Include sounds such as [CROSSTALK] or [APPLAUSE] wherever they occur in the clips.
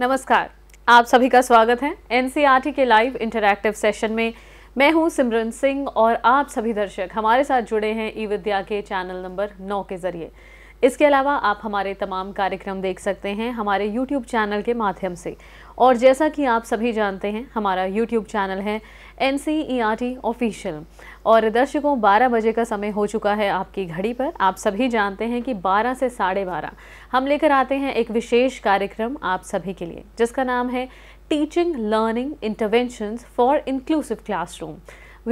नमस्कार आप सभी का स्वागत है एनसीईआरटी के लाइव इंटरैक्टिव सेशन में मैं हूं सिमरन सिंह और आप सभी दर्शक हमारे साथ जुड़े हैं ई विद्या के चैनल नंबर नौ के जरिए इसके अलावा आप हमारे तमाम कार्यक्रम देख सकते हैं हमारे यूट्यूब चैनल के माध्यम से और जैसा कि आप सभी जानते हैं हमारा यूट्यूब चैनल है N C E R T official और दर्शकों 12 बजे का समय हो चुका है आपकी घड़ी पर आप सभी जानते हैं कि 12 से साढ़े बारह हम लेकर आते हैं एक विशेष कार्यक्रम आप सभी के लिए जिसका नाम है teaching learning intervention for inclusive classroom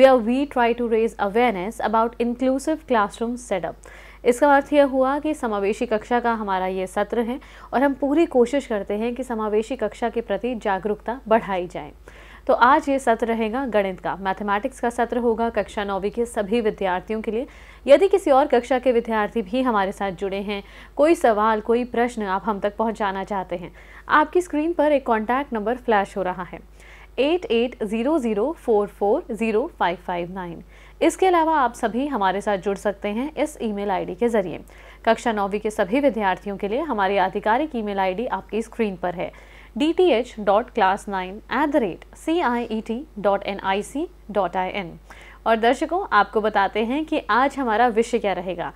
are we try to raise awareness about inclusive classroom setup इसका अर्थ यह हुआ कि समावेशी कक्षा का हमारा ये सत्र है और हम पूरी कोशिश करते हैं कि समावेशी कक्षा के प्रति जागरूकता बढ़ाई जाए तो आज ये सत्र रहेगा गणित का मैथमेटिक्स का सत्र होगा कक्षा नौवीं के सभी विद्यार्थियों के लिए यदि किसी और कक्षा के विद्यार्थी भी हमारे साथ जुड़े हैं कोई सवाल कोई प्रश्न आप हम तक पहुंचाना चाहते हैं आपकी स्क्रीन पर एक कॉन्टैक्ट नंबर फ्लैश हो रहा है eight eight zero zero four four zero five five nine इसके अलावा आप सभी हमारे साथ जुड़ सकते हैं इस ईमेल आईडी के ज़रिए कक्षा नौवीं के सभी विद्यार्थियों के लिए हमारी आधिकारिक ईमेल आईडी आपकी स्क्रीन पर है D T H dot class nine at the rate C I E T dot N I C dot I N और दर्शकों आपको बताते हैं कि आज हमारा विषय क्या रहेगा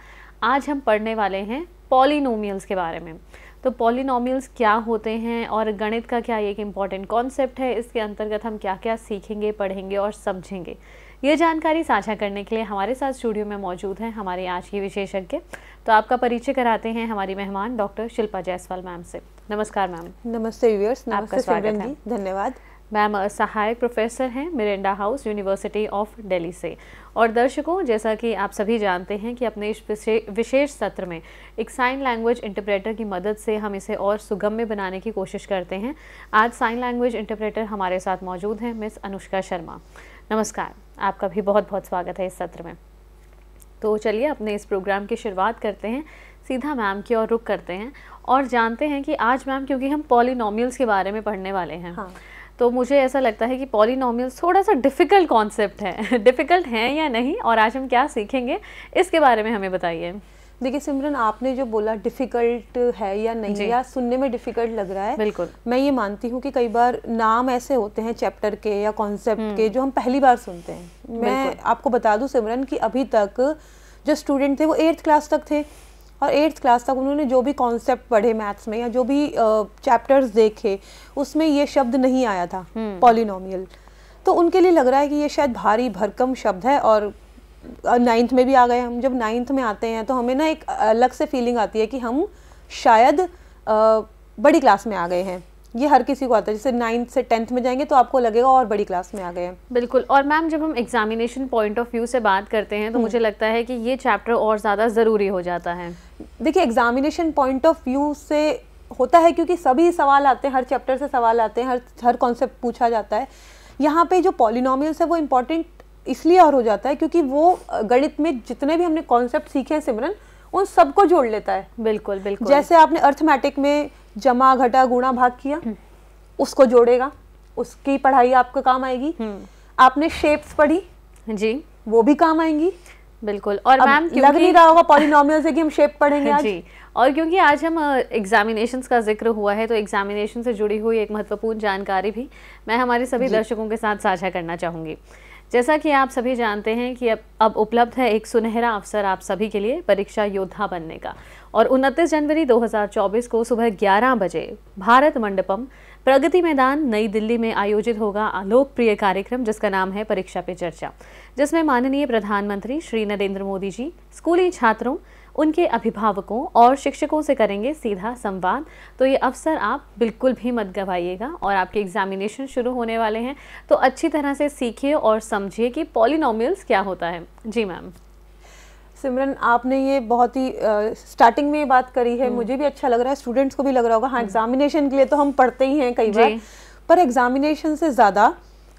आज हम पढ़ने वाले हैं पॉलिनोमियल्स के बारे में तो पॉलिनोमियल्स क्या होते हैं और गणित का क्या एक इम्पॉर्टेंट कॉन्सेप्ट है इसके अंतर्गत हम क्या क्या सीखेंगे पढ़ेंगे और समझेंगे ये जानकारी साझा करने के लिए हमारे साथ स्टूडियो में मौजूद हैं हमारे आज की विशेषज्ञ तो आपका परिचय कराते हैं हमारी मेहमान डॉक्टर शिल्पा जायसवाल मैम से नमस्कार मैम नमस्ते व्यूअर्स आपका स्वागत है धन्यवाद मैम सहायक प्रोफेसर हैं Miranda House University of Delhi से और दर्शकों जैसा कि आप सभी जानते हैं कि अपने इस विशेष सत्र में एक साइन लैंग्वेज इंटरप्रेटर की मदद से हम इसे और सुगम्य बनाने की कोशिश करते हैं आज साइन लैंग्वेज इंटरप्रेटर हमारे साथ मौजूद हैं मिस अनुष्का शर्मा नमस्कार आपका भी बहुत बहुत स्वागत है इस सत्र में तो चलिए अपने इस प्रोग्राम की शुरुआत करते हैं सीधा मैम की ओर रुक करते हैं और जानते हैं कि आज मैम क्योंकि हम पॉलिनोमियल्स के बारे में पढ़ने वाले हैं हाँ। तो मुझे ऐसा लगता है कि पॉलिनॉमियल्स थोड़ा सा डिफ़िकल्ट कॉन्सेप्ट है [LAUGHS] डिफ़िकल्ट हैं या नहीं और आज हम क्या सीखेंगे इसके बारे में हमें बताइए देखिए सिमरन आपने जो बोला डिफिकल्ट है या नहीं या सुनने में डिफिकल्ट लग रहा है बिल्कुल मैं ये मानती हूँ कि कई बार नाम ऐसे होते हैं चैप्टर के या कॉन्सेप्ट के हम्म। जो हम पहली बार सुनते हैं मैं आपको बता दूँ सिमरन कि अभी तक जो स्टूडेंट थे वो एट्थ क्लास तक थे और एट्थ क्लास तक उन्होंने जो भी कॉन्सेप्ट पढ़े मैथ्स में या जो भी चैप्टर्स देखे उसमें ये शब्द नहीं आया था पॉलिनोमियल हम्म। तो उनके लिए लग रहा है कि ये शायद भारी भरकम शब्द है और नाइन्थ में भी आ गए हम जब नाइन्थ में आते हैं तो हमें ना एक अलग से फीलिंग आती है कि हम शायद आ, बड़ी क्लास में आ गए हैं ये हर किसी को आता है जैसे नाइन्थ से टेंथ में जाएंगे तो आपको लगेगा और बड़ी क्लास में आ गए हैं बिल्कुल और मैम जब हम एग्जामिनेशन पॉइंट ऑफ व्यू से बात करते हैं तो हम्म। मुझे लगता है कि ये चैप्टर और ज़्यादा ज़रूरी हो जाता है देखिए एग्जामिनेशन पॉइंट ऑफ व्यू से होता है क्योंकि सभी सवाल आते हैं हर चैप्टर से सवाल आते हैं हर हर कॉन्सेप्ट पूछा जाता है यहाँ पे जो पॉलिनोमियल्स है वो इम्पॉर्टेंट इसलिए और हो जाता है क्योंकि वो गणित में जितने भी हमने कॉन्सेप्ट सीखे हैं सिमरन उन सबको जोड़ लेता है बिल्कुल बिल्कुल जैसे आपने अर्थमेटिक में जमा घटा गुणा भाग किया हम्म। उसको जोड़ेगा उसकी पढ़ाई आपको काम आएगी हम्म। आपने शेप्स पढ़ी जी वो भी काम आएंगी बिल्कुल और मैम लग नहीं रहा होगा पॉलिनोमियल से कि हम शेप पढ़ेंगे [LAUGHS] आज जी और क्योंकि आज हम एग्जामिनेशंस का जिक्र हुआ है तो एग्जामिनेशन से जुड़ी हुई एक महत्वपूर्ण जानकारी भी मैं हमारे सभी दर्शकों के साथ साझा करना चाहूंगी जैसा कि आप सभी जानते हैं कि अब अब उपलब्ध है एक सुनहरा अवसर आप सभी के लिए परीक्षा योद्धा बनने का और 29 जनवरी 2024 को सुबह 11 बजे भारत मंडपम प्रगति मैदान नई दिल्ली में आयोजित होगा लोकप्रिय कार्यक्रम जिसका नाम है परीक्षा पे चर्चा जिसमें माननीय प्रधानमंत्री श्री नरेंद्र मोदी जी स्कूली छात्रों उनके अभिभावकों और शिक्षकों से करेंगे सीधा संवाद तो ये अवसर आप बिल्कुल भी मत गवाइएगा और आपके एग्जामिनेशन शुरू होने वाले हैं तो अच्छी तरह से सीखिए और समझिए कि पॉलिनोमियल्स क्या होता है जी मैम सिमरन आपने ये बहुत ही स्टार्टिंग में ये बात करी है हम्म। मुझे भी अच्छा लग रहा है स्टूडेंट्स को भी लग रहा होगा हाँ एग्जामिनेशन हम्म। के लिए तो हम पढ़ते ही हैं कई बार पर एग्जामिनेशन से ज़्यादा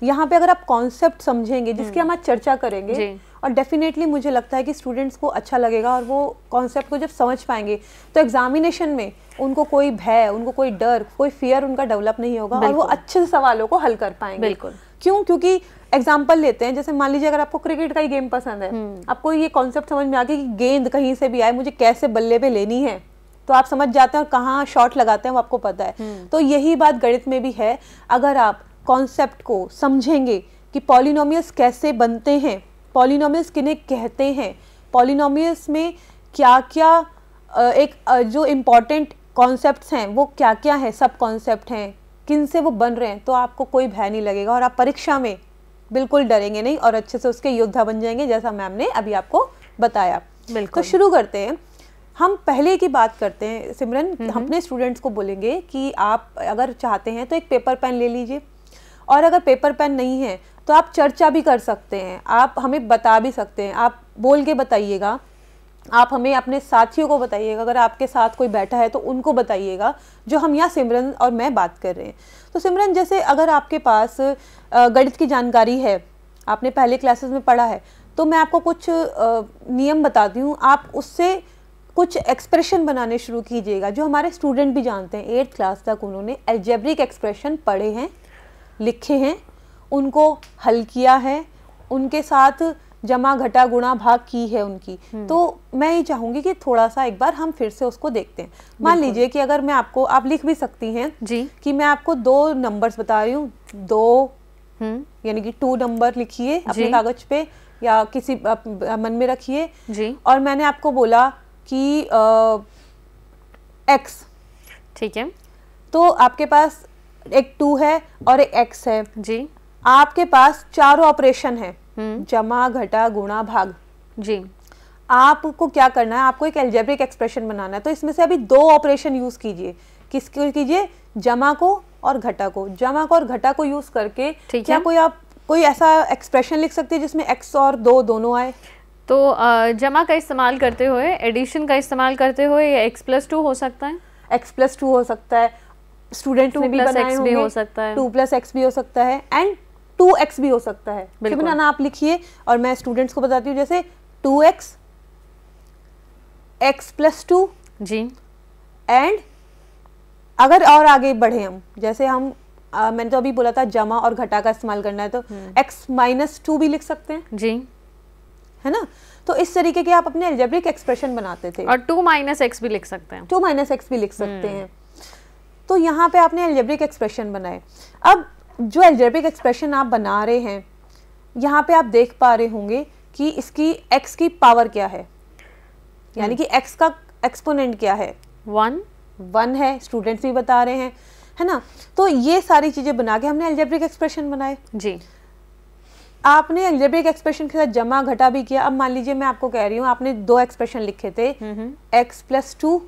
यहाँ पे अगर आप कॉन्सेप्ट समझेंगे जिसकी हम्म। हम आज चर्चा करेंगे और डेफ़िनेटली मुझे लगता है कि स्टूडेंट्स को अच्छा लगेगा और वो कॉन्सेप्ट को जब समझ पाएंगे तो एग्जामिनेशन में उनको कोई भय उनको कोई डर कोई फियर उनका डेवलप नहीं होगा और वो अच्छे से सवालों को हल कर पाएंगे बिल्कुल क्यों क्योंकि एग्जाम्पल लेते हैं जैसे मान लीजिए अगर आपको क्रिकेट का ही गेम पसंद है हम्म। आपको ये कॉन्सेप्ट समझ में आ गया कि गेंद कहीं से भी आए मुझे कैसे बल्ले पे लेनी है तो आप समझ जाते हैं और कहाँ शॉट लगाते हैं वो आपको पता है हम्म। तो यही बात गणित में भी है अगर आप कॉन्सेप्ट को समझेंगे कि पॉलिनोमियल्स कैसे बनते हैं पॉलिनोमियल्स किन्हें कहते हैं पॉलिनोमियल्स में क्या क्या एक जो इम्पॉर्टेंट कॉन्सेप्ट्स हैं वो क्या क्या है सब कॉन्सेप्ट हैं किन से वो बन रहे हैं तो आपको कोई भय नहीं लगेगा और आप परीक्षा में बिल्कुल डरेंगे नहीं और अच्छे से उसके योद्धा बन जाएंगे जैसा मैम ने अभी आपको बताया तो शुरू करते हैं हम पहले की बात करते हैं सिमरन अपने स्टूडेंट्स को बोलेंगे कि आप अगर चाहते हैं तो एक पेपर पेन ले लीजिए और अगर पेपर पेन नहीं है तो आप चर्चा भी कर सकते हैं आप हमें बता भी सकते हैं आप बोल के बताइएगा आप हमें अपने साथियों को बताइएगा अगर आपके साथ कोई बैठा है तो उनको बताइएगा जो हम यहाँ सिमरन और मैं बात कर रहे हैं तो सिमरन जैसे अगर आपके पास गणित की जानकारी है आपने पहले क्लासेस में पढ़ा है तो मैं आपको कुछ नियम बताती हूँ आप उससे कुछ एक्सप्रेशन बनाने शुरू कीजिएगा जो हमारे स्टूडेंट भी जानते हैं एट्थ क्लास तक उन्होंने एल्जेब्रिक एक्सप्रेशन पढ़े हैं लिखे हैं उनको हल किया है उनके साथ जमा घटा गुणा भाग की है उनकी हम्म। तो मैं ये चाहूंगी कि थोड़ा सा एक बार हम फिर से उसको देखते हैं मान लीजिए कि अगर मैं आपको आप लिख भी सकती हैं जी कि मैं आपको दो नंबर्स बता रही हूँ दो हम्म। यानी कि टू नंबर लिखिए अपने कागज पे या किसी मन में रखिए जी और मैंने आपको बोला कि आ, एक्स ठीक है तो आपके पास एक टू है और एक एक्स है जी आपके पास चार ऑपरेशन है हम्म। जमा घटा गुणा भाग जी आपको क्या करना है आपको एक एल्जेब्रिक एक्सप्रेशन बनाना है तो इसमें से अभी दो ऑपरेशन यूज कीजिए किसको कीजिए जमा को और घटा को जमा को और घटा को यूज करके क्या कोई आप कोई ऐसा एक्सप्रेशन लिख सकते हैं जिसमें एक्स और दो दोनों आए तो जमा का इस्तेमाल करते हुए एडिशन का इस्तेमाल करते हुए एक्स प्लस टू हो सकता है एक्स प्लस टू हो सकता है स्टूडेंट टू प्लस एक्स भी हो सकता है टू प्लस एक्स भी हो सकता है एंड टू एक्स भी हो सकता है ना आप लिखिए और मैं स्टूडेंट्स को बताती हूँ जैसे two x x plus two जी एंड अगर और आगे बढ़े हम जैसे हम आ, मैंने तो अभी बोला था जमा और घटा का इस्तेमाल करना है तो हम्म। एक्स माइनस टू भी लिख सकते हैं जी है ना तो इस तरीके के आप अपने एल्जेब्रिक एक्सप्रेशन बनाते थे और टू माइनस एक्स भी लिख सकते हैं टू माइनस एक्स भी लिख सकते हम्म। हैं तो यहाँ पे आपने एल्जेब्रिक एक्सप्रेशन बनाए अब जो एल्जेब्रिक एक्सप्रेशन आप बना रहे हैं यहाँ पे आप देख पा रहे होंगे कि इसकी एक्स की पावर क्या है यानी कि एक्स का एक्सपोनेंट क्या है वन वन है स्टूडेंट्स भी बता रहे हैं है ना तो ये सारी चीज़ें बना के हमने एल्जेब्रिक एक्सप्रेशन बनाए जी आपने एल्जेब्रिक एक्सप्रेशन के साथ जमा घटा भी किया अब मान लीजिए मैं आपको कह रही हूँ आपने दो एक्सप्रेशन लिखे थे x plus two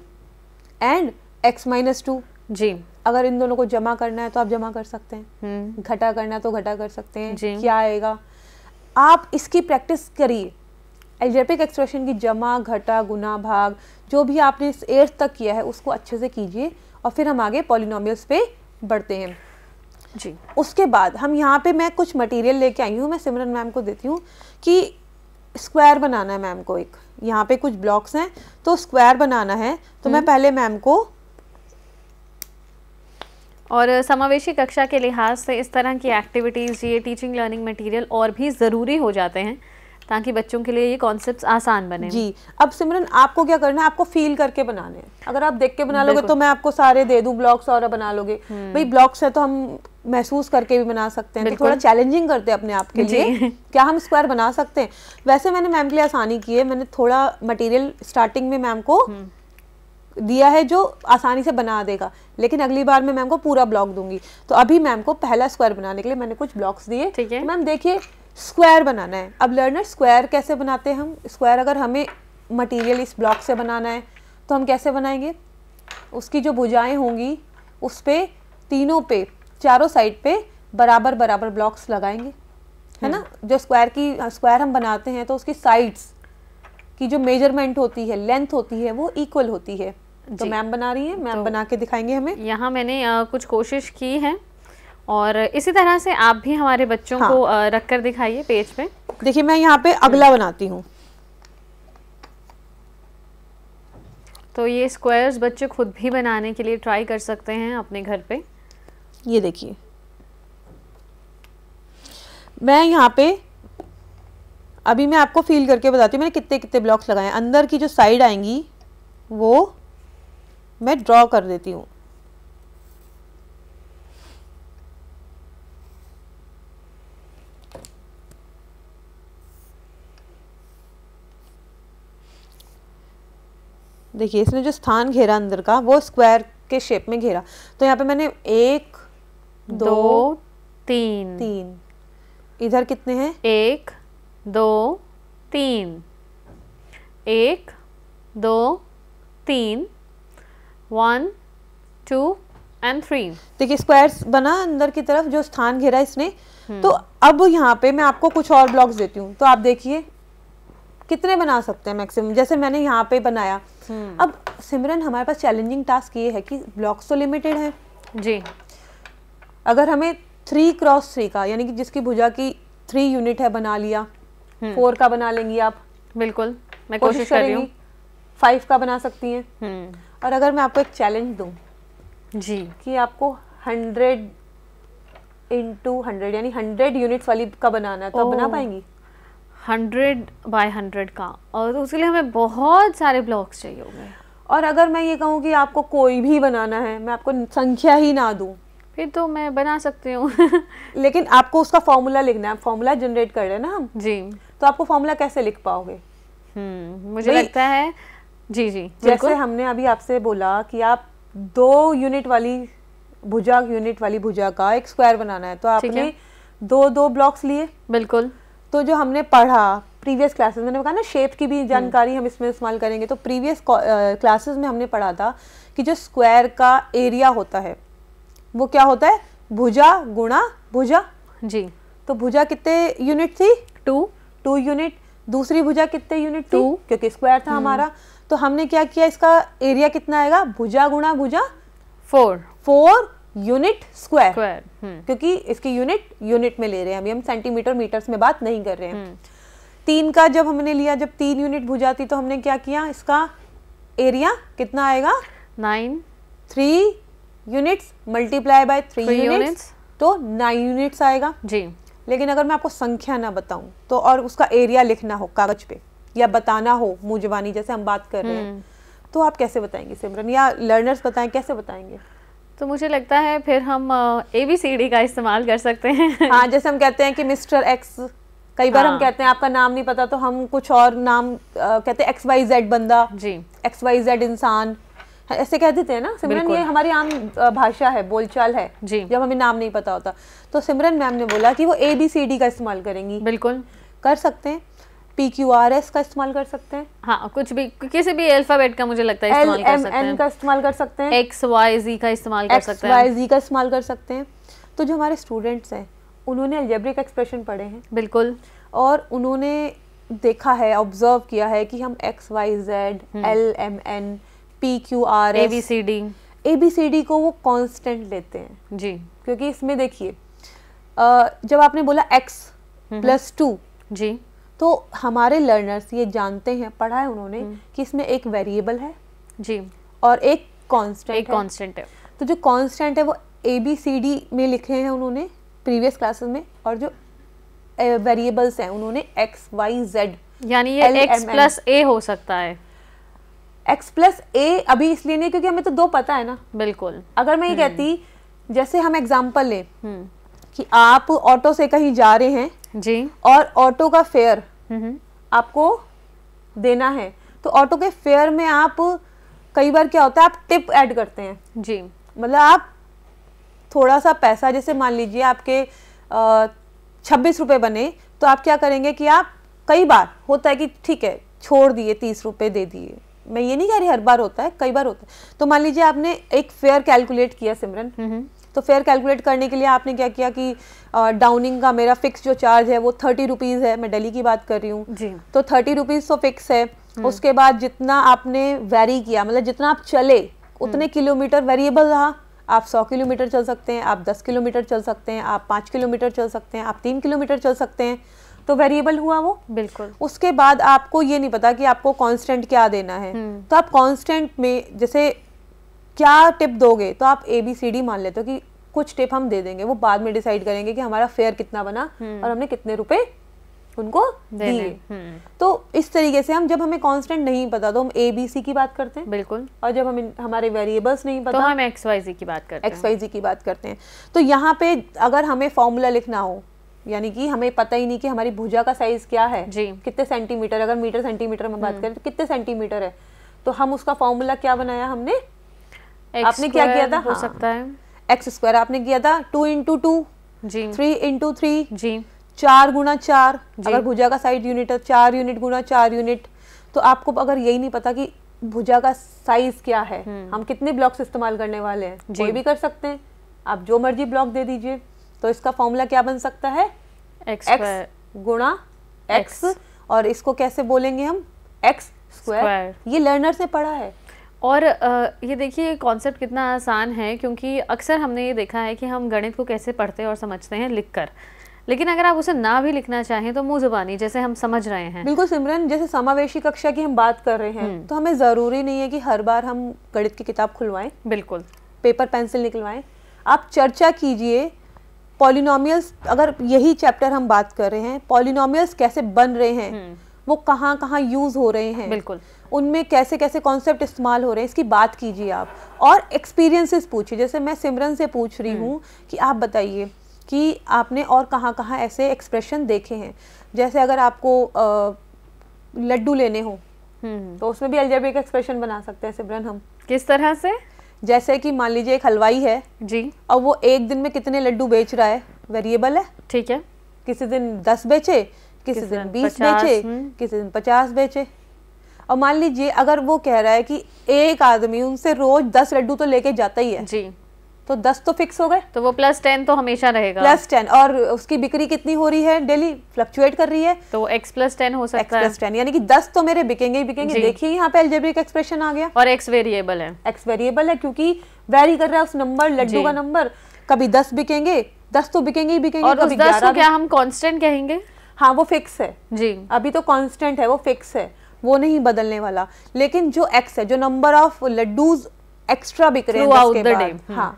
and x minus two जी अगर इन दोनों को जमा करना है तो आप जमा कर सकते हैं हम्म। घटा करना है तो घटा कर सकते हैं क्या आएगा आप इसकी प्रैक्टिस करिए एल्जेपिक एक्सप्रेशन की जमा घटा गुना भाग जो भी आपने इस एर्थ तक किया है उसको अच्छे से कीजिए और फिर हम आगे पॉलिनॉमियल्स पे बढ़ते हैं जी उसके बाद हम यहाँ पे मैं कुछ मटेरियल लेके आई हूँ मैं सिमरन मैम को देती हूँ कि स्क्वायर बनाना है मैम को एक यहाँ पे कुछ ब्लॉक्स हैं तो स्क्वायर बनाना है तो मैं हम्म। पहले मैम को और समावेशी कक्षा के लिहाज से इस तरह की एक्टिविटीज़ ये टीचिंग लर्निंग मटेरियल और भी ज़रूरी हो जाते हैं ताकि बच्चों के लिए ये कॉन्सेप्ट आसान बने जी अब सिमरन आपको क्या करना है आपको फील करके बनाने हैं अगर आप देख के बना लोगे तो मैं आपको सारे दे दूँ ब्लॉग्स और बना लोगे हम्म। भाई ब्लॉग्स है तो हम महसूस करके भी बना सकते हैं तो थोड़ा चैलेंजिंग करते हैं अपने आप के लिए क्या हम स्क्वायर बना सकते हैं वैसे मैंने मैम के लिए आसानी की है मैंने थोड़ा मटेरियल स्टार्टिंग में मैम को हम्म। दिया है जो आसानी से बना देगा लेकिन अगली बार मैं मैम को पूरा ब्लॉक दूंगी तो अभी मैम को पहला स्क्वायर बनाने के लिए मैंने कुछ ब्लॉक्स दिए ठीक है तो मैम देखिए स्क्वायर बनाना है अब लर्नर स्क्वायर कैसे बनाते हैं हम स्क्वायर अगर हमें मटीरियल इस ब्लॉक से बनाना है तो हम कैसे बनाएंगे उसकी जो बुझाएँ होंगी उस पर तीनों पे चारों साइड पे बराबर बराबर ब्लॉक्स लगाएंगे है ना हम्म। जो स्क्वायर की स्क्वायर हम बनाते हैं तो उसकी साइड्स की जो मेजरमेंट होती है लेंथ होती है वो इक्वल होती है तो मैम बना रही है मैम तो बना के दिखाएंगे हमें यहाँ मैंने आ, कुछ कोशिश की है और इसी तरह से आप भी हमारे बच्चों हाँ। को रख कर दिखाइए पेज पे देखिए मैं यहाँ पे अगला बनाती हूँ तो ये स्क्वायर्स बच्चे खुद भी बनाने के लिए ट्राई कर सकते हैं अपने घर पे ये देखिए मैं यहाँ पे अभी मैं आपको फील करके बताती हूँ मैंने कितने कितने ब्लॉक्स लगाए अंदर की जो साइड आएंगी वो मैं ड्रॉ कर देती हूँ देखिए इसने जो स्थान घेरा अंदर का वो स्क्वायर के शेप में घेरा तो यहाँ पे मैंने एक दो, दो तीन तीन इधर कितने हैं एक दो तीन एक दो तीन वन टू एंड थ्री देखिए स्क्वायर्स बना अंदर की तरफ जो स्थान घेरा इसने हम्म। तो अब यहाँ पे मैं आपको कुछ और ब्लॉक्स देती हूँ तो आप देखिए कितने बना सकते हैं मैक्सिमम जैसे मैंने यहाँ पे बनाया हम्म। अब सिमरन हमारे पास चैलेंजिंग टास्क ये है कि ब्लॉक्स तो लिमिटेड है जी अगर हमें थ्री क्रॉस थ्री का यानी कि जिसकी भुजा की थ्री यूनिट है बना लिया फोर हम्म। का बना लेंगी आप बिल्कुल मैं कोशिश कर रही हूँ फाइव का बना सकती हैं और अगर मैं आपको एक चैलेंज दूँ जी कि आपको हंड्रेड इंटू हंड्रेड यानी हंड्रेड यूनिट्स वाली का बनाना तो आप बना पाएंगी हंड्रेड बाय हंड्रेड का और तो उसके लिए हमें बहुत सारे ब्लॉक्स चाहिए होंगे और अगर मैं ये कहूँ कि आपको कोई भी बनाना है मैं आपको संख्या ही ना दूँ फिर तो मैं बना सकती हूँ [LAUGHS] लेकिन आपको उसका फॉर्मूला लिखना है फॉर्मूला जनरेट कर रहे हैं ना हम जी तो आपको फॉर्मूला कैसे लिख पाओगे हम्म, मुझे लगता है जी जी जैसे हमने अभी आपसे बोला कि आप दो यूनिट वाली भुजा यूनिट वाली भुजा का एक स्क्वायर बनाना है तो आपने दो दो ब्लॉक्स लिए बिल्कुल तो जो हमने पढ़ा प्रीवियस क्लासेस मैंने कहा ना शेप की भी हम्म। जानकारी हम इसमें इस्तेमाल करेंगे तो प्रीवियस क्लासेस में हमने पढ़ा था कि जो स्क्वायर का एरिया होता है वो क्या होता है भुजा गुणा भुजा जी तो भुजा कितने यूनिट थी टू टू यूनिट दूसरी भुजा कितने यूनिट टू क्योंकि स्क्वायर था हम्म। हमारा तो हमने क्या किया इसका एरिया कितना आएगा भुजा गुणा भुजा फोर फोर यूनिट स्क्वायर क्योंकि इसकी यूनिट यूनिट में ले रहे हैं अभी हम सेंटीमीटर मीटर्स में बात नहीं कर रहे हैं hmm. तीन का जब हमने लिया जब तीन यूनिट भुजा थी तो हमने क्या किया इसका एरिया कितना आएगा nine three units multiply by three units तो नाइन यूनिट्स आएगा जी लेकिन अगर मैं आपको संख्या ना बताऊं तो और उसका एरिया लिखना हो कागज पे या बताना हो मुँह जबानी जैसे हम बात कर रहे हैं हम्म। तो आप कैसे बताएंगे सिमरन या लर्नर्स बताएं कैसे बताएंगे तो मुझे लगता है फिर हम ए बी सी डी का इस्तेमाल कर सकते हैं हाँ जैसे हम कहते हैं कि मिस्टर एक्स कई बार हाँ। हम कहते हैं आपका नाम नहीं पता तो हम कुछ और नाम आ, कहते हैं एक्स वाई जेड बंदा जी एक्स वाई जेड इंसान ऐसे कह देते हैं ना सिमरन ये हमारी आम भाषा है बोलचाल है जी जब हमें नाम नहीं पता होता तो सिमरन मैम ने बोला कि वो ए बी सी डी का इस्तेमाल करेंगी बिल्कुल कर सकते हैं पी क्यू आर एस का इस्तेमाल कर सकते हैं हाँ कुछ भी किसी भी अल्फाबेट का मुझे लगता है एल एम एन का इस्तेमाल कर सकते हैं एक्स वाई जी का इस्तेमाल कर सकते हैं वाई जी का इस्तेमाल कर सकते हैं तो जो हमारे स्टूडेंट्स हैं उन्होंने एल्जेब्रिक एक्सप्रेशन पढ़े हैं बिल्कुल और उन्होंने देखा है ऑब्जर्व किया है कि हम x y z l m n p q r a b c d a b c d को वो कॉन्स्टेंट लेते हैं जी क्योंकि इसमें देखिए जब आपने बोला एक्स प्लस टू जी तो हमारे लर्नर्स ये जानते हैं पढ़ा है उन्होंने हम्म। कि इसमें एक वेरिएबल है जी और एक कांस्टेंट एक कांस्टेंट है तो जो कांस्टेंट है वो ए बी सी डी में लिखे हैं उन्होंने प्रीवियस क्लासेस में और जो वेरिएबल्स हैं उन्होंने एक्स वाई जेड यानी ये एक्स प्लस ए हो सकता है एक्स प्लस ए अभी इसलिए नहीं क्योंकि हमें तो दो पता है ना बिल्कुल अगर मैं ये हम्म। कहती जैसे हम एग्जाम्पल लें हम्म। कि आप ऑटो से कहीं जा रहे हैं जी और ऑटो का फेयर हम्म। आपको देना है तो ऑटो के फेयर में आप कई बार क्या होता है आप टिप ऐड करते हैं जी मतलब आप थोड़ा सा पैसा जैसे मान लीजिए आपके छब्बीस रुपये बने तो आप क्या करेंगे कि आप कई बार होता है कि ठीक है छोड़ दिए तीस रुपये दे दिए मैं ये नहीं कह रही हर बार होता है कई बार होता है तो मान लीजिए आपने एक फेयर कैलकुलेट किया सिमरन हम्म। तो फेयर कैलकुलेट करने के लिए आपने क्या किया कि डाउनिंग का मेरा फिक्स जो चार्ज है वो थर्टी रुपीज़ है मैं दिल्ली की बात कर रही हूँ तो थर्टी रुपीज़ तो फिक्स है हम्म। उसके बाद जितना आपने वेरी किया मतलब जितना आप चले हम्म। उतने किलोमीटर वेरिएबल रहा आप सौ किलोमीटर चल सकते हैं आप दस किलोमीटर चल सकते हैं आप पाँच किलोमीटर चल सकते हैं आप तीन किलोमीटर चल सकते हैं तो वेरिएबल हुआ वो बिल्कुल उसके बाद आपको ये नहीं पता कि आपको कांस्टेंट क्या देना है हम्म। तो आप कांस्टेंट में जैसे क्या टिप दोगे तो आप ए बी सी डी मान लेते हो कि कुछ टिप हम दे देंगे वो बाद में डिसाइड करेंगे कि हमारा फेयर कितना बना हम्म। और हमने कितने रुपए उनको दिए हम्म। तो इस तरीके से हम जब हमें कांस्टेंट नहीं पता तो हम ए बी सी की बात करते हैं बिल्कुल और जब तो हम हमारे वेरिएबल्स नहीं पता तो हम एक्स वाई जी की बात करते हैं एक्स वाई जी की बात करते हैं तो यहाँ पे अगर हमें फॉर्मूला लिखना हो यानी कि हमें पता ही नहीं कि हमारी भुजा का साइज क्या है जी कितने सेंटीमीटर अगर मीटर सेंटीमीटर में बात हम्म। करें तो कितने सेंटीमीटर है तो हम उसका फॉर्मूला क्या बनाया हमने आपने क्या किया था हो हाँ, सकता है एक्स स्क्वायर आपने किया था टू इंटू टू जी थ्री इंटू थ्री जी चार गुना चार अगर भुजा का साइड यूनिट है चार यूनिट गुना चार यूनिट तो आपको अगर यही नहीं पता कि भुजा का साइज क्या है हम्म। हम कितने ब्लॉक्स इस्तेमाल करने वाले हैं जो भी कर सकते हैं आप जो मर्जी ब्लॉक दे दीजिए तो इसका फॉर्मूला क्या बन सकता है एक्स गुणा एक्स और इसको कैसे बोलेंगे हम एक्स स्क्वायर ये लर्नर से पढ़ा है और ये देखिए कॉन्सेप्ट कितना आसान है क्योंकि अक्सर हमने ये देखा है कि हम गणित को कैसे पढ़ते और समझते हैं लिख कर लेकिन अगर आप उसे ना भी लिखना चाहें तो मुंह जबानी जैसे हम समझ रहे हैं बिल्कुल सिमरन जैसे समावेशी कक्षा की हम बात कर रहे हैं हम्म। तो हमें ज़रूरी नहीं है कि हर बार हम गणित की किताब खुलवाएं बिल्कुल पेपर पेंसिल निकलवाएं आप चर्चा कीजिए पॉलिनोमियल्स अगर यही चैप्टर हम बात कर रहे हैं पॉलिनोमियल्स कैसे बन रहे हैं हम्म। वो कहाँ कहाँ यूज़ हो रहे हैं बिल्कुल उनमें कैसे कैसे कॉन्सेप्ट इस्तेमाल हो रहे हैं इसकी बात कीजिए आप और एक्सपीरियंसेस पूछिए जैसे मैं सिमरन से पूछ रही हम्म। हूँ कि आप बताइए कि आपने और कहाँ कहाँ ऐसे एक्सप्रेशन देखे हैं जैसे अगर आपको लड्डू लेने हो हम्म। तो उसमें भी का एक्सप्रेशन बना सकते हैं सिमरन हम किस तरह से जैसे कि मान लीजिए एक हलवाई है जी और वो एक दिन में कितने लड्डू बेच रहा है वेरिएबल है ठीक है किसी दिन दस बेचे किसी दिन बीस बेचे हम्म। किसी दिन पचास बेचे और मान लीजिए अगर वो कह रहा है कि एक आदमी उनसे रोज दस लड्डू तो लेके जाता ही है जी तो दस तो फिक्स हो गए तो वो प्लस टेन तो हमेशा रहेगा प्लस टेन और उसकी बिक्री कितनी हो रही है डेली फ्लक्चुएट कर रही है तो एक्स प्लस टेन हो सकता X है प्लस टेन यानी कि दस तो मेरे बिकेंगे ही बिकेंगे देखिए यहाँ पे एलजेब्रिक एक्सप्रेशन आ गया और एक्स वेरिएबल है एक्स वेरिएबल है क्योंकि वेरी कर रहा है उस नंबर लड्डू का नंबर कभी दस बिकेंगे दस तो बिकेंगे ही बिकेंगे और कभी उस दस को क्या हम कांस्टेंट कहेंगे हाँ वो फिक्स है जी अभी तो कांस्टेंट है वो फिक्स है वो नहीं बदलने वाला लेकिन जो एक्स है जो नंबर ऑफ लड्डूज एक्स्ट्रा बिक रहे हैं हम्म। हाँ।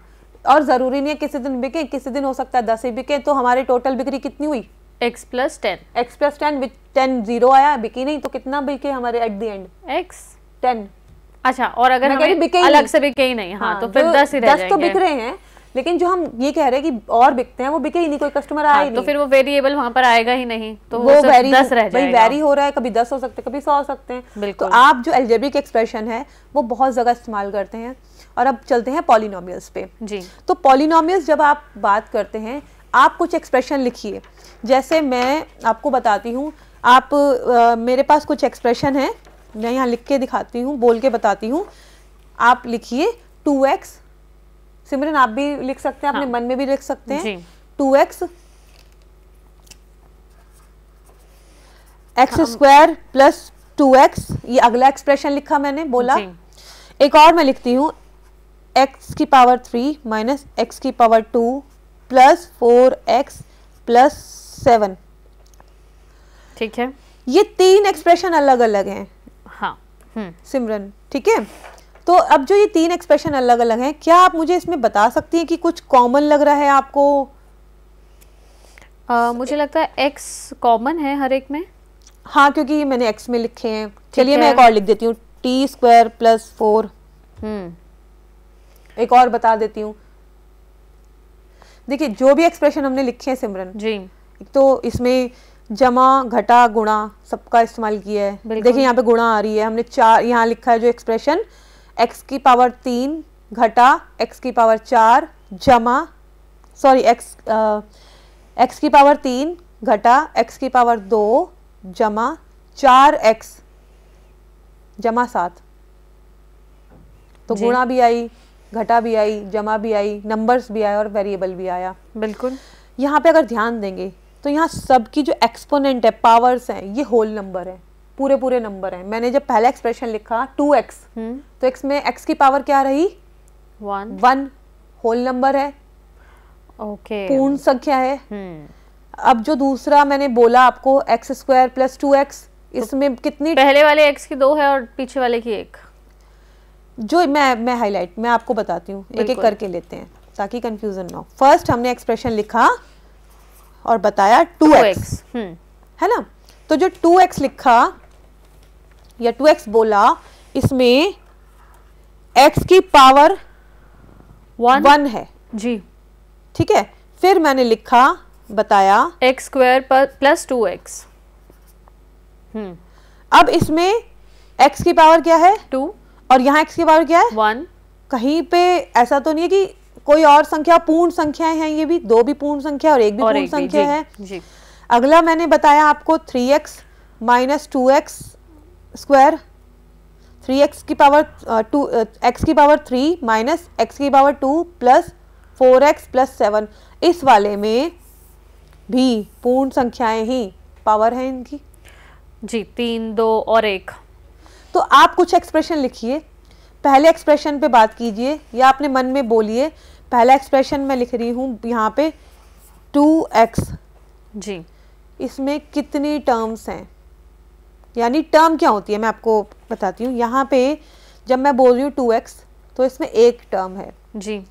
और जरूरी नहीं है किसी दिन बिके किसी दिन हो सकता है दस ही बिके तो हमारी टोटल बिक्री कितनी हुई x plus ten x plus ten which ten zero आया बिकी नहीं तो कितना बिके हमारे at the end x ten अच्छा और अगर बिके अलग से बिके ही नहीं हाँ, हाँ तो फिर दस ही दस तो बिक रहे हैं लेकिन जो हम ये कह रहे हैं कि और बिकते हैं वो बिके ही नहीं कोई कस्टमर आए हाँ, तो फिर वो वेरिएबल वहाँ पर आएगा ही नहीं तो वो वेरी दस रह जाएगा वेरी हो रहा है कभी दस हो सकते हैं कभी सौ हो सकते हैं तो आप जो एलजेबिक एक्सप्रेशन है वो बहुत जगह इस्तेमाल करते हैं और अब चलते हैं पॉलिनोमियल्स पे जी तो पॉलिनोमियल्स जब आप बात करते हैं आप कुछ एक्सप्रेशन लिखिए जैसे मैं आपको बताती हूँ आप मेरे पास कुछ एक्सप्रेशन है मैं यहाँ लिख के दिखाती हूँ बोल के बताती हूँ आप लिखिए टू एक्स सिमरन आप भी लिख सकते हैं हाँ. अपने मन में भी लिख सकते हैं टू एक्स एक्स हाँ। स्क्वायर प्लस टू एक्स ये अगला एक्सप्रेशन लिखा मैंने बोला एक और मैं लिखती हूँ एक्स की पावर थ्री माइनस एक्स की power two plus four x plus seven ठीक है ये तीन एक्सप्रेशन अलग अलग हैं हाँ हम्म। सिमरन ठीक है तो अब जो ये तीन एक्सप्रेशन अलग अलग हैं क्या आप मुझे इसमें बता सकती हैं कि कुछ कॉमन लग रहा है आपको आ, मुझे लगता है एक्स कॉमन है हर एक में हाँ क्योंकि मैंने एक्स में लिखे हैं चलिए मैं एक और लिख देती हूँ टी स्क्वायर प्लस फोर एक और बता देती हूँ देखिए जो भी एक्सप्रेशन हमने लिखे हैं सिमरन जी एक तो इसमें जमा घटा गुणा सबका इस्तेमाल किया है देखिए यहाँ पे गुणा आ रही है हमने चार यहाँ लिखा है जो एक्सप्रेशन x की पावर तीन घटा x की पावर चार जमा सॉरी x आ, uh, x की पावर तीन घटा x की पावर दो जमा चार एक्स जमा सात तो गुणा भी आई घटा भी आई जमा भी आई नंबर्स भी आए और वेरिएबल भी आया बिल्कुल यहाँ पे अगर ध्यान देंगे तो यहाँ सबकी जो एक्सपोनेंट है पावर्स हैं ये होल नंबर है पूरे पूरे नंबर हैं मैंने जब पहला एक्सप्रेशन लिखा टू एक्स हम्म। तो एक्स में एक्स की पावर क्या रही one one whole number okay ओके okay. पूर्ण संख्या है हम्म। अब जो दूसरा मैंने बोला आपको x square plus two x इसमें कितनी पहले वाले एक्स की दो है और पीछे वाले की एक जो मैं मैं हाईलाइट मैं आपको बताती हूँ एक एक करके लेते हैं ताकि कंफ्यूजन ना हो फर्स्ट हमने एक्सप्रेशन लिखा और बताया टू एक्स हम्म। है ना तो जो टू एक्स लिखा या 2x बोला इसमें x की पावर वन वन है जी ठीक है फिर मैंने लिखा बताया x square plus two x अब इसमें x की पावर क्या है टू और यहाँ x की पावर क्या है वन कहीं पे ऐसा तो नहीं है कि कोई और संख्या पूर्ण संख्याएं हैं ये भी दो भी पूर्ण संख्या और एक भी पूर्ण संख्या जी, है जी। अगला मैंने बताया आपको three x minus two x square three x की पावर टू एक्स की पावर थ्री माइनस एक्स की power two plus four x plus seven इस वाले में भी पूर्ण संख्याएं ही पावर है इनकी जी तीन दो और एक तो आप कुछ एक्सप्रेशन लिखिए पहले एक्सप्रेशन पे बात कीजिए या अपने मन में बोलिए पहला एक्सप्रेशन मैं लिख रही हूँ यहाँ पे टू एक्स जी इसमें कितनी टर्म्स हैं यानी टर्म क्या होती है मैं आपको बताती हूँ यहाँ पे जब मैं बोल रही हूँ टू एक्स तो इसमें एक टर्म है जी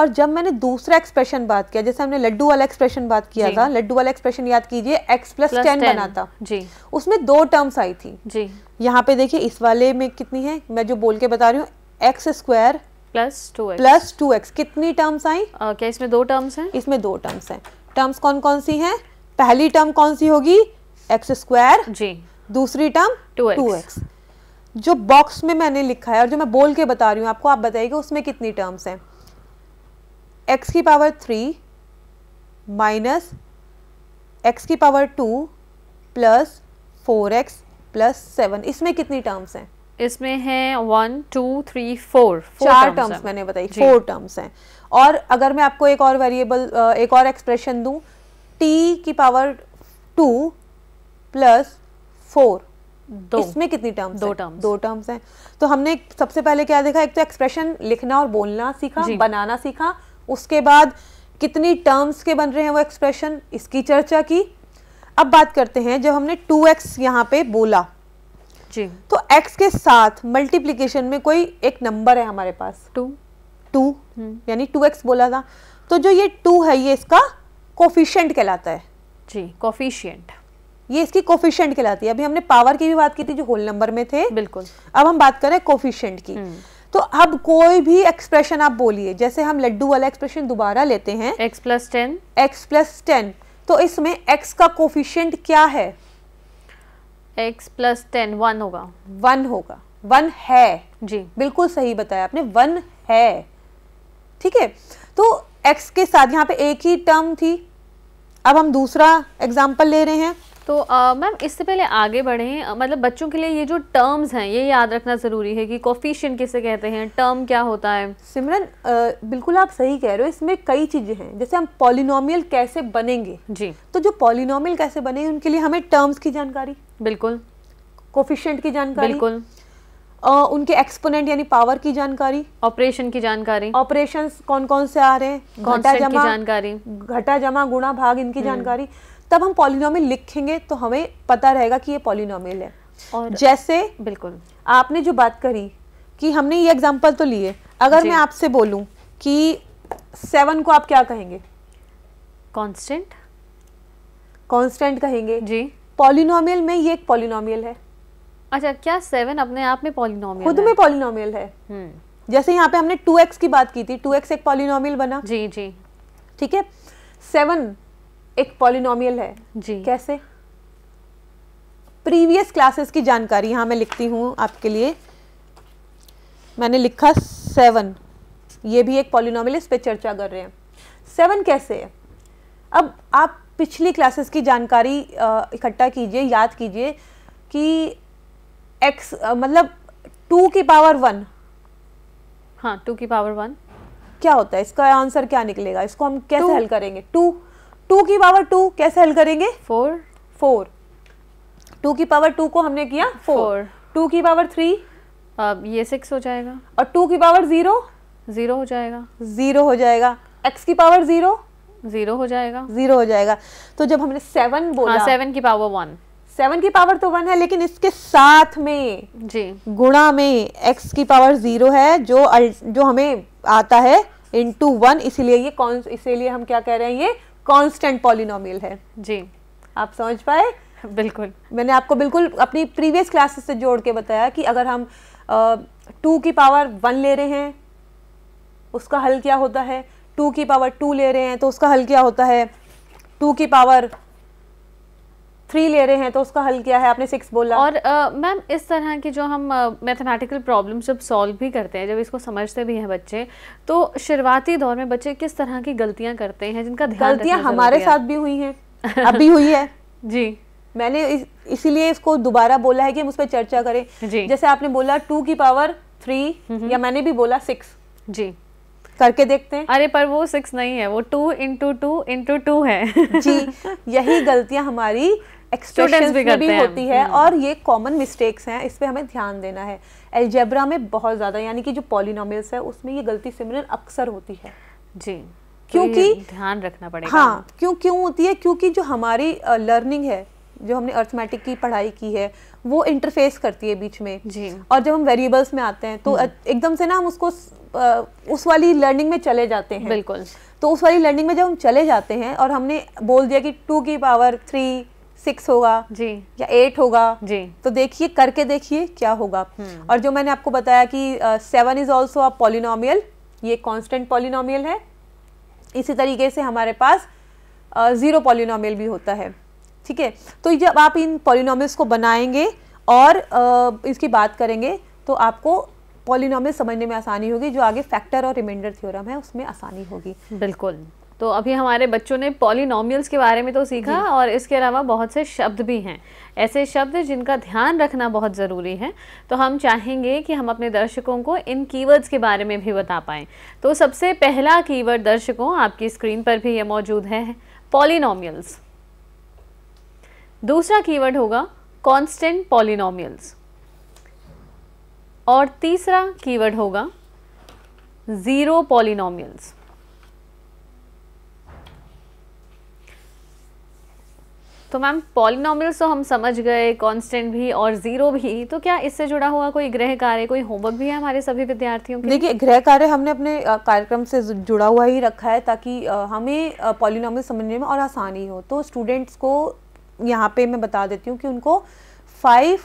और जब मैंने दूसरा एक्सप्रेशन बात किया जैसे हमने लड्डू वाला एक्सप्रेशन बात किया था लड्डू वाला एक्सप्रेशन याद कीजिए एक्स प्लस टेन बना था जी उसमें दो टर्म्स आई थी जी यहाँ पे देखिए इस वाले में कितनी है मैं जो बोल के बता रही हूँ x square plus two plus two x कितनी टर्म्स आई क्या इसमें दो टर्म्स हैं इसमें दो टर्म्स हैं टर्म्स कौन कौन सी हैं पहली टर्म कौन सी होगी एक्स स्क्वायर जी दूसरी टर्म टू एक्स जो बॉक्स में मैंने लिखा है और जो मैं बोल के बता रही हूँ आपको आप बताइएगा उसमें कितनी टर्म्स हैं एक्स की पावर थ्री माइनस एक्स की power two plus four x plus seven इसमें कितनी टर्म्स हैं इसमें है वन टू थ्री फोर चार टर्म्स मैंने बताई फोर टर्म्स हैं और अगर मैं आपको एक और वेरिएबल एक और एक्सप्रेशन दूं टी की पावर टू प्लस फोर दो इसमें कितनी टर्म्स दो टर्म्स दो टर्म्स हैं तो हमने सबसे पहले क्या देखा एक तो एक्सप्रेशन लिखना और बोलना सीखा बनाना सीखा उसके बाद कितनी टर्म्स के बन रहे हैं वो एक्सप्रेशन इसकी चर्चा की अब बात करते हैं जब हमने टू एक्स यहाँ पे बोला जी तो एक्स के साथ मल्टीप्लीकेशन में कोई एक नंबर है हमारे पास टू टू हम्म। यानी टू एक्स बोला था तो जो ये टू है ये इसका कोफिशियंट कहलाता है जी कोफिशियंट ये इसकी कोफिशियंट कहलाती है अभी हमने पावर की भी बात की थी जो होल नंबर में थे बिल्कुल अब हम बात करें कोफिशियंट की हम्म। तो अब कोई भी एक्सप्रेशन आप बोलिए जैसे हम लड्डू वाला एक्सप्रेशन दोबारा लेते हैं x plus ten x plus ten तो इसमें x का कोफिशियंट क्या है x प्लस टेन वन होगा वन होगा वन है जी बिल्कुल सही बताया आपने वन है ठीक है तो x के साथ यहाँ पे एक ही टर्म थी अब हम दूसरा एग्जाम्पल ले रहे हैं तो मैम इससे पहले आगे बढ़ें मतलब बच्चों के लिए ये जो टर्म्स हैं ये याद रखना ज़रूरी है कि कॉफिशियन किसे कहते हैं टर्म क्या होता है सिमरन बिल्कुल आप सही कह रहे हो इसमें कई चीज़ें हैं जैसे हम पॉलिनोमियल कैसे बनेंगे जी तो जो पॉलिनोमियल कैसे बनेंगे उनके लिए हमें टर्म्स की जानकारी बिल्कुल कोफिशियंट की जानकारी बिल्कुल आ, उनके एक्सपोनेंट यानी पावर की जानकारी ऑपरेशन की जानकारी ऑपरेशन कौन कौन से आ रहे हैं घटा जमा जानकारी घटा जमा गुणा भाग इनकी हम्म। जानकारी तब हम पॉलिनोमिल लिखेंगे तो हमें पता रहेगा कि ये पॉलिनोमिल है और जैसे बिल्कुल आपने जो बात करी कि हमने ये एग्जाम्पल तो लिए अगर मैं आपसे बोलूं कि सेवन को आप क्या कहेंगे कांस्टेंट कांस्टेंट कहेंगे जी पॉलिनोमियल में ये एक पॉलिनोमियल है अच्छा क्या सेवन अपने आप में पॉलिनोमियल खुद में पॉलिनोमियल है हम्म। जैसे यहाँ पे हमने टू एक्स की बात की थी टू एक्स एक पॉलिनोमियल बना जी जी ठीक है सेवन एक पॉलिनोमियल है जी कैसे प्रीवियस क्लासेस की जानकारी यहाँ मैं लिखती हूँ आपके लिए मैंने लिखा सेवन ये भी एक पॉलिनोमियल इस पर चर्चा कर रहे हैं सेवन कैसे है अब आप पिछली क्लासेस की जानकारी इकट्ठा कीजिए याद कीजिए कि एक्स मतलब टू की पावर वन हाँ टू की पावर वन क्या होता है इसका आंसर क्या निकलेगा इसको हम कैसे हल करेंगे टू टू की पावर टू कैसे हल करेंगे फोर फोर टू की पावर टू को हमने किया फोर टू की पावर थ्री अब ये सिक्स हो जाएगा और टू की पावर जीरो जीरो हो जाएगा जीरो हो जाएगा एक्स की पावर जीरो जीरो हो जाएगा जीरो हो जाएगा तो जब हमने सेवन बोला हाँ, सेवन की पावर वन सेवन की पावर तो वन है लेकिन इसके साथ में जी गुणा में एक्स की पावर जीरो है जो जो हमें आता है इंटू वन इसीलिए ये कौन इसीलिए हम क्या कह रहे हैं ये कांस्टेंट पॉलिनोमियल है जी आप समझ पाए बिल्कुल मैंने आपको बिल्कुल अपनी प्रीवियस क्लासेस से जोड़ के बताया कि अगर हम टू की पावर वन ले रहे हैं उसका हल क्या होता है टू की पावर टू ले रहे हैं तो उसका हल क्या होता है टू की पावर थ्री ले रहे हैं तो उसका हल क्या है आपने सिक्स बोला और मैम इस तरह की जो हम मैथमेटिकल प्रॉब्लम जब सॉल्व भी करते हैं जब इसको समझते भी हैं बच्चे तो शुरुआती दौर में बच्चे किस तरह की गलतियां करते हैं जिनका ध्यान गलतियां हमारे साथ भी हुई हैं अभी हुई है [LAUGHS] जी मैंने इस, इसीलिए इसको दोबारा बोला है कि हम उस पर चर्चा करें जी जैसे आपने बोला टू की पावर थ्री हम्म, हम्म। या मैंने भी बोला सिक्स जी करके देखते हैं अरे पर वो सिक्स नहीं है वो two into two into two है जी यही गलतियां हमारी एक्सप्रेशन भी, भी होती है हम्म। और ये कॉमन मिस्टेक्स हैं इस पर हमें ध्यान देना है एल्जेब्रा में बहुत ज़्यादा यानी कि जो पॉलिनोमल्स है उसमें ये गलती सिमिलर अक्सर होती है जी तो क्योंकि ध्यान रखना पड़ेगा हाँ क्यों क्यों होती है क्योंकि जो हमारी लर्निंग है जो हमने अर्थमेटिक की पढ़ाई की है वो इंटरफेस करती है बीच में जी और जब हम वेरिएबल्स में आते हैं तो हम्म। एकदम से ना हम उसको उस वाली लर्निंग में चले जाते हैं बिल्कुल तो उस वाली लर्निंग में जब हम चले जाते हैं और हमने बोल दिया कि टू की पावर थ्री सिक्स होगा जी या एट होगा जी तो देखिए करके देखिए क्या होगा हम्म। और जो मैंने आपको बताया कि seven is also a polynomial ये कॉन्स्टेंट पॉलिनोमियल है इसी तरीके से हमारे पास ज़ीरो uh, पॉलिनोमियल भी होता है ठीक है तो जब आप इन पॉलिनोमियल्स को बनाएंगे और uh, इसकी बात करेंगे तो आपको पॉलिनोमियल समझने में आसानी होगी जो आगे फैक्टर और रिमाइंडर थ्योरम है उसमें आसानी होगी बिल्कुल तो अभी हमारे बच्चों ने पॉलिनोमियल्स के बारे में तो सीखा और इसके अलावा बहुत से शब्द भी हैं ऐसे शब्द जिनका ध्यान रखना बहुत ज़रूरी है तो हम चाहेंगे कि हम अपने दर्शकों को इन कीवर्ड्स के बारे में भी बता पाएँ तो सबसे पहला कीवर्ड दर्शकों आपकी स्क्रीन पर भी ये मौजूद है पॉलिनोमियल्स दूसरा कीवर्ड होगा कॉन्स्टेंट पॉलिनोमियल्स और तीसरा कीवर्ड होगा ज़ीरो पॉलिनोमियल्स तो मैम पॉलिनॉमिल्स तो हम समझ गए कांस्टेंट भी और जीरो भी तो क्या इससे जुड़ा हुआ कोई ग्रह कार्य कोई होमवर्क भी है हमारे सभी विद्यार्थियों के देखिए ग्रह कार्य हमने अपने कार्यक्रम से जुड़ा हुआ ही रखा है ताकि हमें पॉलिनॉमिल समझने में और आसानी हो तो स्टूडेंट्स को यहाँ पे मैं बता देती हूँ कि उनको फाइव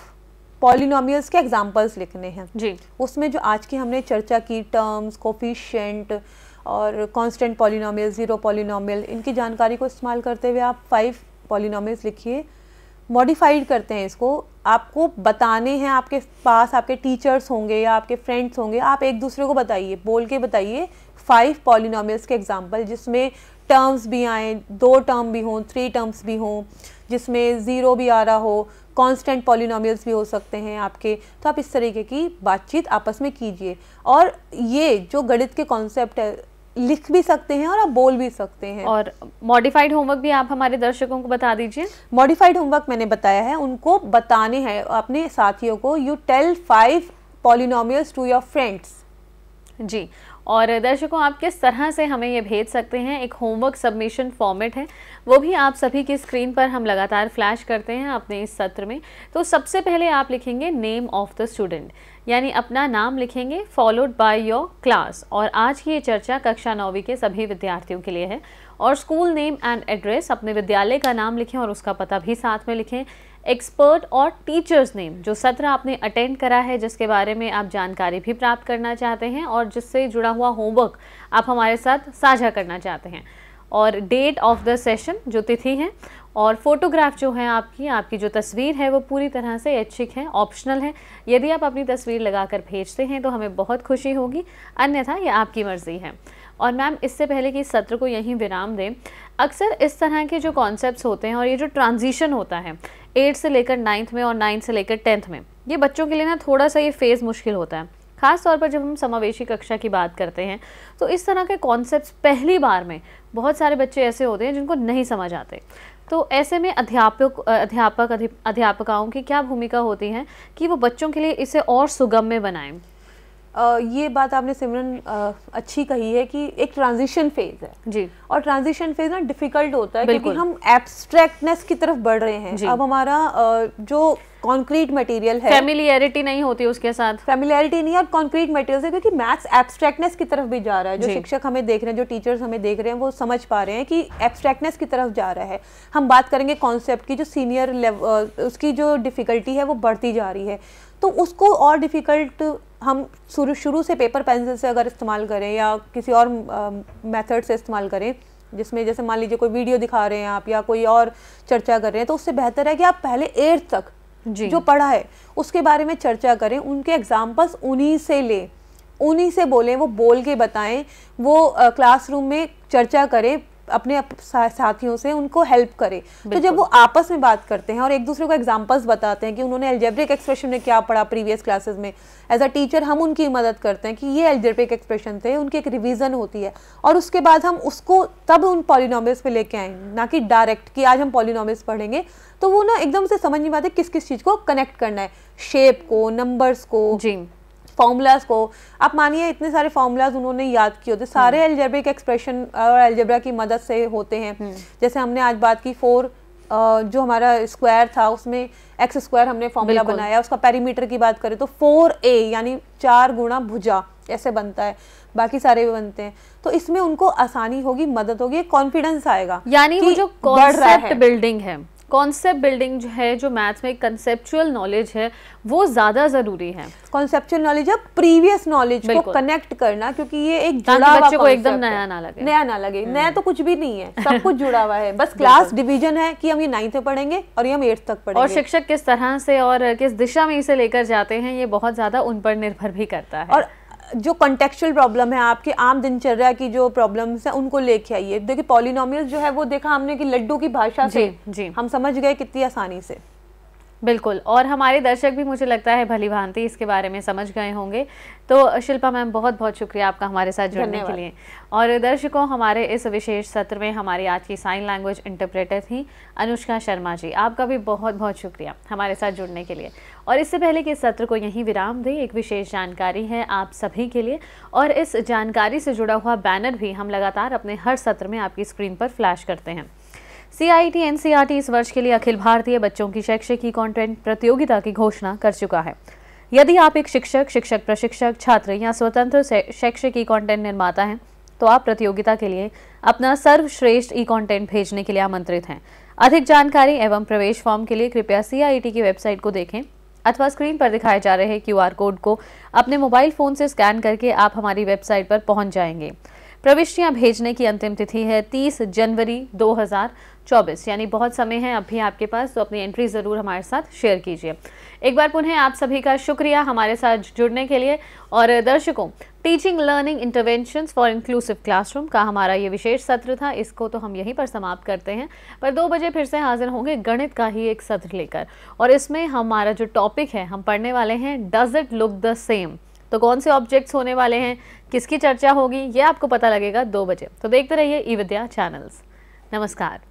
पॉलिनोमियल्स के एग्जाम्पल्स लिखने हैं जी उसमें जो आज की हमने चर्चा की टर्म्स कोफिशेंट और कांस्टेंट पॉलिनोमियल ज़ीरो पॉलिनोमियल इनकी जानकारी को इस्तेमाल करते हुए आप फाइव पॉलिनॉमिल्स लिखिए मॉडिफाइड करते हैं इसको आपको बताने हैं आपके पास आपके टीचर्स होंगे या आपके फ्रेंड्स होंगे आप एक दूसरे को बताइए बोल के बताइए फाइव पॉलिनॉमिल्स के एग्जाम्पल जिसमें टर्म्स भी आए दो टर्म भी हों थ्री टर्म्स भी हों जिसमें ज़ीरो भी आ रहा हो कांस्टेंट पॉलिनॉमियल्स भी हो सकते हैं आपके तो आप इस तरीके की बातचीत आपस में कीजिए और ये जो गणित के कॉन्सेप्ट है लिख भी सकते हैं और आप बोल भी सकते हैं और मॉडिफाइड होमवर्क भी आप हमारे दर्शकों को बता दीजिए मॉडिफाइड होमवर्क मैंने बताया है उनको बताने हैं अपने साथियों को you tell five polynomials to your friends जी और दर्शकों आप किस तरह से हमें ये भेज सकते हैं एक होमवर्क सबमिशन फॉर्मेट है वो भी आप सभी की स्क्रीन पर हम लगातार फ्लैश करते हैं अपने इस सत्र में तो सबसे पहले आप लिखेंगे नेम ऑफ द स्टूडेंट यानी अपना नाम लिखेंगे फॉलोड बाय योर क्लास और आज की ये चर्चा कक्षा नौवीं के सभी विद्यार्थियों के लिए है और स्कूल नेम एंड एड्रेस अपने विद्यालय का नाम लिखें और उसका पता भी साथ में लिखें एक्सपर्ट और टीचर्स नेम जो सत्र आपने अटेंड करा है जिसके बारे में आप जानकारी भी प्राप्त करना चाहते हैं और जिससे जुड़ा हुआ होमवर्क आप हमारे साथ साझा करना चाहते हैं और डेट ऑफ द सेशन जो तिथि है और फोटोग्राफ जो है आपकी आपकी जो तस्वीर है वो पूरी तरह से ऐच्छिक है ऑप्शनल है यदि आप अपनी तस्वीर लगाकर भेजते हैं तो हमें बहुत खुशी होगी अन्यथा ये आपकी मर्ज़ी है और मैम इससे पहले कि इस सत्र को यहीं विराम दें अक्सर इस तरह के जो कॉन्सेप्ट्स होते हैं और ये जो ट्रांजिशन होता है एट्थ से लेकर नाइन्थ में और नाइन्थ से लेकर टेंथ में ये बच्चों के लिए ना थोड़ा सा ये फेज़ मुश्किल होता है खास तौर पर जब हम समावेशी कक्षा की बात करते हैं तो इस तरह के कॉन्सेप्ट पहली बार में बहुत सारे बच्चे ऐसे होते हैं जिनको नहीं समझ आते तो ऐसे में अध्यापक अध्यापक अध्यापकाओं की क्या भूमिका होती है कि वो बच्चों के लिए इसे और सुगम्य बनाएं ये बात आपने सिमरन अच्छी कही है कि एक ट्रांजिशन फेज है जी और ट्रांजिशन फेज ना डिफिकल्ट होता है क्योंकि हम एब्स्ट्रैक्टनेस की तरफ बढ़ रहे हैं अब हमारा जो कॉन्क्रीट मटेरियल है फेमिलियरिटी नहीं होती उसके साथ फेमिलियरिटी नहीं और कॉन्क्रीट मटेरियल है क्योंकि मैथ्स एब्स्ट्रैक्टनेस की तरफ भी जा रहा है जो शिक्षक हमें देख रहे हैं जो टीचर्स हमें देख रहे हैं वो समझ पा रहे हैं कि एब्स्ट्रैक्टनेस की तरफ जा रहा है हम बात करेंगे कॉन्सेप्ट की जो सीनियर उसकी जो डिफ़िकल्टी है वो बढ़ती जा रही है तो उसको और डिफ़िकल्ट हम शुरू शुरू से पेपर पेंसिल से अगर इस्तेमाल करें या किसी और मेथड से इस्तेमाल करें जिसमें जैसे मान लीजिए कोई वीडियो दिखा रहे हैं आप या कोई और चर्चा कर रहे हैं तो उससे बेहतर है कि आप पहले एट्थ तक जी। जो पढ़ा है उसके बारे में चर्चा करें उनके एग्जाम्पल्स उन्हीं से लें उन्हीं से बोलें वो बोल के बताएं वो क्लासरूम में चर्चा करें अपने साथियों से उनको हेल्प करे तो जब वो आपस में बात करते हैं और एक दूसरे को एग्जाम्पल्स बताते हैं कि उन्होंने एल्जेब्रिक एक्सप्रेशन में क्या पढ़ा प्रीवियस क्लासेस में एज अ टीचर हम उनकी मदद करते हैं कि ये एल्जेब्रिक एक्सप्रेशन थे उनकी एक रिविजन होती है और उसके बाद हम उसको तब उन पॉलिनॉमिक्स पर लेके आए ना कि डायरेक्ट कि आज हम पॉलिनॉमिल्स पढ़ेंगे तो वो ना एकदम से समझ नहीं पाते किस किस चीज़ को कनेक्ट करना है शेप को नंबर्स को जी फॉर्मूलाज को आप मानिए इतने सारे फॉर्मूलाज उन्होंने याद किए होते सारे एल्जेब्रिक एक्सप्रेशन और एल्जेब्रा की मदद से होते हैं हम्म। जैसे हमने आज बात की फोर जो हमारा स्क्वायर था उसमें एक्स स्क्वायर हमने फॉर्मूला बनाया उसका पेरीमीटर की बात करें तो फोर ए यानी चार गुणा भुजा ऐसे बनता है बाकी सारे भी बनते हैं तो इसमें उनको आसानी होगी मदद होगी कॉन्फिडेंस आएगा यानी वो जो कॉन्सेप्ट बिल्डिंग है कॉन्सेप्ट बिल्डिंग है जो मैथ्स में कंसेप्चुअल नॉलेज है वो ज़्यादा ज़रूरी है कॉन्सेप्चुअल नॉलेज या प्रीवियस नॉलेज को कनेक्ट करना क्योंकि ये एक जुड़ा बच्चे को एकदम नया ना लगे नया ना लगे हम्म। नया तो कुछ भी नहीं है सब [LAUGHS] कुछ जुड़ा हुआ है बस क्लास डिवीजन है कि हम ये नाइन्थ में पढ़ेंगे और ये हम एट्थ तक पढ़ेंगे और शिक्षक किस तरह से और किस दिशा में इसे लेकर जाते हैं ये बहुत ज़्यादा उन पर निर्भर भी करता है और जो कॉन्टेक्चुअल प्रॉब्लम है आपके आम दिनचर्या की जो प्रॉब्लम्स हैं उनको लेके आइए देखिए पॉलिनोमियल जो है वो देखा हमने कि लड्डू की भाषा से जी, जी. हम समझ गए कितनी आसानी से बिल्कुल और हमारे दर्शक भी मुझे लगता है भली भांति इसके बारे में समझ गए होंगे तो शिल्पा मैम बहुत बहुत शुक्रिया आपका हमारे साथ जुड़ने के लिए और दर्शकों हमारे इस विशेष सत्र में हमारी आज की साइन लैंग्वेज इंटरप्रेटर थी अनुष्का शर्मा जी आपका भी बहुत बहुत शुक्रिया हमारे साथ जुड़ने के लिए और इससे पहले कि इस सत्र को यहीं विराम दें एक विशेष जानकारी है आप सभी के लिए और इस जानकारी से जुड़ा हुआ बैनर भी हम लगातार अपने हर सत्र में आपकी स्क्रीन पर फ्लैश करते हैं सीआईटी एनसीईआरटी e इस वर्ष के लिए अखिल भारतीय बच्चों की शैक्षिक ई कॉन्टेंट प्रतियोगिता की घोषणा कर चुका है यदि आप एक शिक्षक शिक्षक प्रशिक्षक छात्र या स्वतंत्र शैक्षिक ई कॉन्टेंट निर्माता हैं तो आप प्रतियोगिता के लिए अपना सर्वश्रेष्ठ ई कॉन्टेंट भेजने के लिए आमंत्रित हैं अधिक जानकारी एवं प्रवेश फॉर्म के लिए कृपया सी की वेबसाइट को देखें अथवा स्क्रीन पर दिखाए जा रहे क्यूआर कोड को अपने मोबाइल फोन से स्कैन करके आप हमारी वेबसाइट पर पहुंच जाएंगे प्रविष्टियां भेजने की अंतिम तिथि है 30 जनवरी चौबीस यानी बहुत समय है अब भी आपके पास तो अपनी एंट्री ज़रूर हमारे साथ शेयर कीजिए एक बार पुनः आप सभी का शुक्रिया हमारे साथ जुड़ने के लिए और दर्शकों teaching learning intervention for inclusive classroom का हमारा ये विशेष सत्र था इसको तो हम यहीं पर समाप्त करते हैं पर दो बजे फिर से हाजिर होंगे गणित का ही एक सत्र लेकर और इसमें हमारा जो टॉपिक है हम पढ़ने वाले हैं does it look the same तो कौन से ऑब्जेक्ट्स होने वाले हैं किसकी चर्चा होगी ये आपको पता लगेगा दो बजे तो देखते रहिए ई विद्या चैनल्स नमस्कार